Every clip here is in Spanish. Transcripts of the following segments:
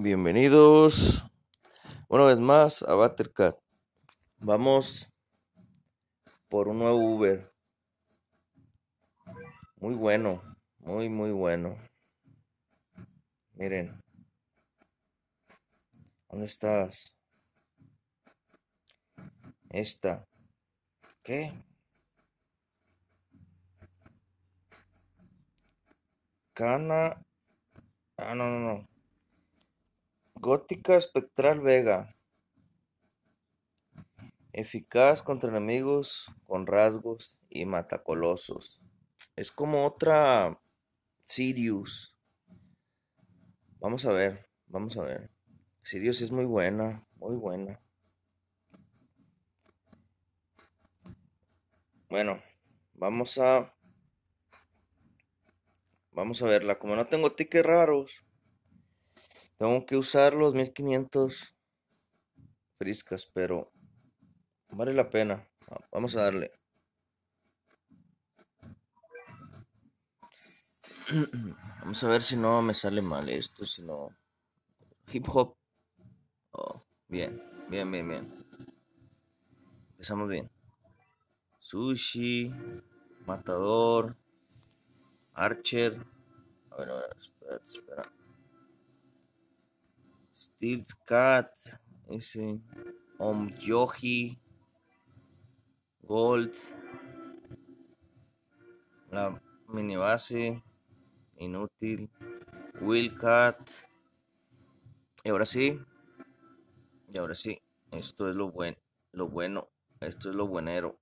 bienvenidos una vez más a Buttercat. Vamos por un nuevo Uber. Muy bueno, muy, muy bueno. Miren. ¿Dónde estás? Esta. ¿Qué? Cana. Ah, no, no, no. Gótica Espectral Vega. Eficaz contra enemigos con rasgos y matacolosos. Es como otra Sirius. Vamos a ver, vamos a ver. Sirius es muy buena, muy buena. Bueno, vamos a... Vamos a verla. Como no tengo tickets raros, tengo que usar los 1500 friscas, pero vale la pena. Vamos a darle. Vamos a ver si no me sale mal esto, si no. Hip hop. Oh, bien, bien, bien, bien. Empezamos bien. Sushi, Matador, Archer. A ver, a ver, espera, espera. Steel Cat, ese Yogi, Gold, la mini base inútil, Cat, Y ahora sí, y ahora sí, esto es lo bueno, lo bueno, esto es lo buenero.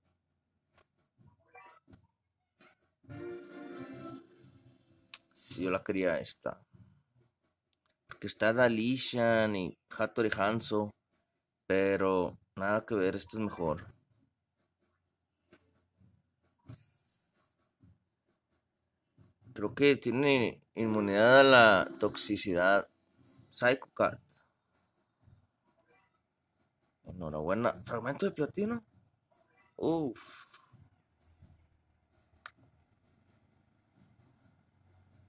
Si yo la quería esta que está Dalishan y Hattori Hanzo, pero nada que ver, este es mejor. Creo que tiene inmunidad a la toxicidad. Psycho Cat. Enhorabuena. Fragmento de platino. Uff.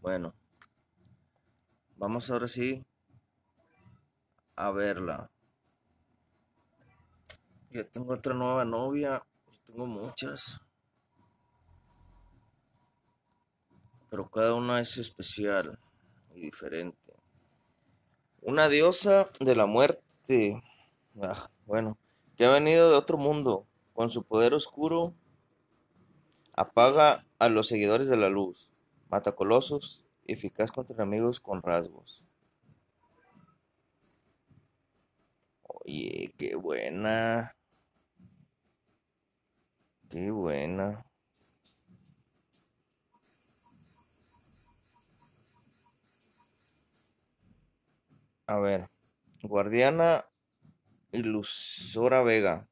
Bueno. Vamos ahora sí a verla. Ya tengo otra nueva novia. Pues tengo muchas. Pero cada una es especial y diferente. Una diosa de la muerte. Ah, bueno, que ha venido de otro mundo. Con su poder oscuro apaga a los seguidores de la luz. Mata colosos Eficaz contra amigos con rasgos. Oye, qué buena. Qué buena. A ver. Guardiana Ilusora Vega.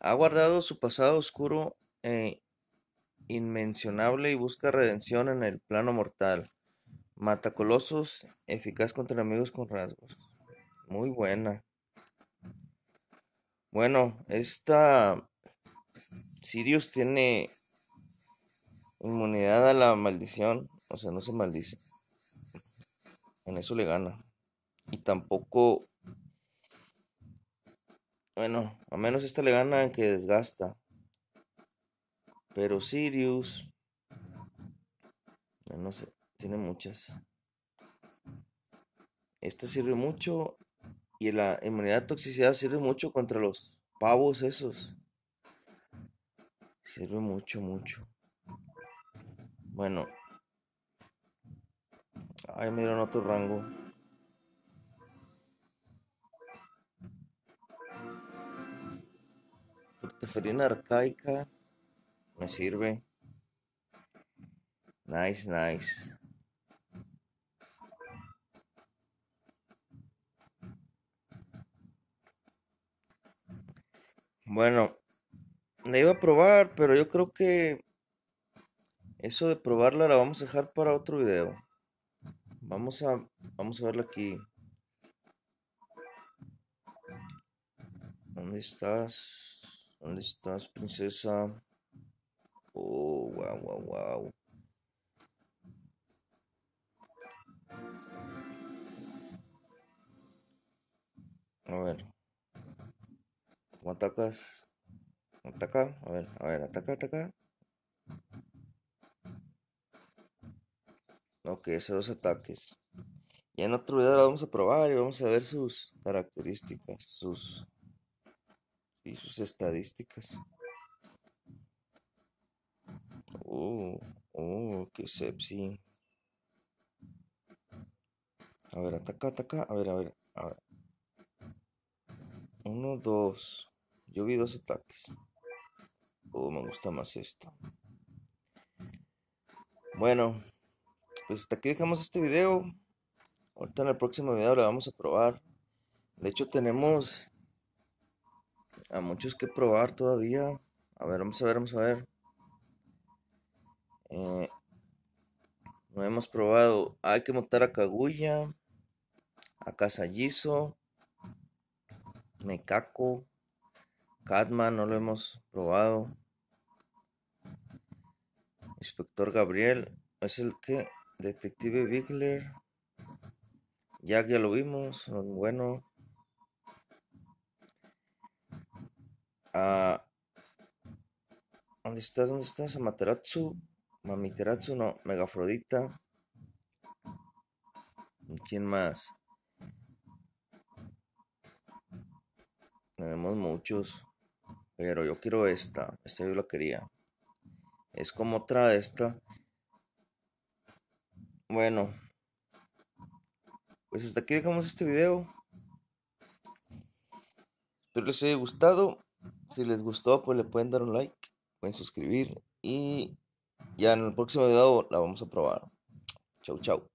Ha guardado su pasado oscuro en inmencionable y busca redención en el plano mortal. Mata colosos eficaz contra amigos con rasgos. Muy buena. Bueno, esta Sirius tiene inmunidad a la maldición, o sea, no se maldice. En eso le gana. Y tampoco bueno, a menos esta le gana en que desgasta. Pero Sirius. Eh, no sé, tiene muchas. Esta sirve mucho. Y la inmunidad de toxicidad sirve mucho contra los pavos esos. Sirve mucho, mucho. Bueno. Ahí me dieron otro rango. Fructoferina arcaica. Me sirve. Nice, nice. Bueno, le iba a probar, pero yo creo que eso de probarla la vamos a dejar para otro video. Vamos a, vamos a verla aquí. ¿Dónde estás? ¿Dónde estás, princesa? Oh, wow, wow, wow. A ver. ¿Cómo atacas? Ataca. A ver, a ver, ataca, ataca. Ok, esos ataques. Ya en otro video lo vamos a probar y vamos a ver sus características, sus y sus estadísticas. Oh, oh, qué sepsi. A ver, ataca, ataca. A ver, a ver, a ver. Uno, dos. Yo vi dos ataques. Oh, me gusta más esto. Bueno, pues hasta aquí dejamos este video. Ahorita en el próximo video lo vamos a probar. De hecho, tenemos a muchos que probar todavía. A ver, vamos a ver, vamos a ver. Eh, no hemos probado. Hay que montar a Kaguya, a Casayizo, Mecaco, Catman, no lo hemos probado. Inspector Gabriel, es el que. Detective Bigler. ya que lo vimos, bueno. Ah, ¿Dónde estás? ¿Dónde estás? Amaterasu. Mamiteratsuno, no, Megafrodita. ¿Quién más? Tenemos muchos. Pero yo quiero esta. Esta yo la quería. Es como otra de esta. Bueno. Pues hasta aquí dejamos este video. Espero les haya gustado. Si les gustó, pues le pueden dar un like, pueden suscribir y ya en el próximo video la vamos a probar. Chau, chau.